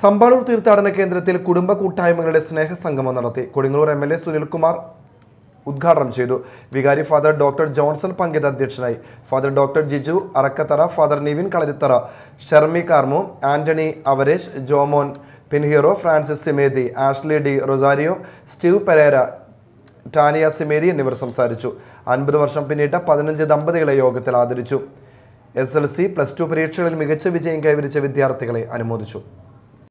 സമ്പാളൂർ തീർത്ഥാടന കേന്ദ്രത്തിൽ കുടുംബ കൂട്ടായ്മകളുടെ സ്നേഹ സംഗമം നടത്തി Kodungallur M L A Sunilkumar ഉദ്ഘാടനം ചെയ്തു വികാരി ഫാദർ ഡോക്ടർ ജോൺസൺ പങ്കിത അധ്യക്ഷനായി father doctor Jiju Arakkathara father Nivin Kalarithara Sharmi കാർമു ആന്റണി അവരേഷ് ജോമോൻ പിൻഹീറോ ഫ്രാൻസിസ് സിമേതി Ashley D Rosario Steve Pereira Tania സിമേരി എന്നിവർ സംസാരിച്ചു അൻപത് വർഷം പിന്നിട്ട പതിനഞ്ച് ദമ്പതികളെ യോഗത്തിൽ ആദരിച്ചു S L C plus two പരീക്ഷകളിൽ മികച്ച വിജയം കൈവരിച്ച വിദ്യാർത്ഥികളെ അനുമോദിച്ചു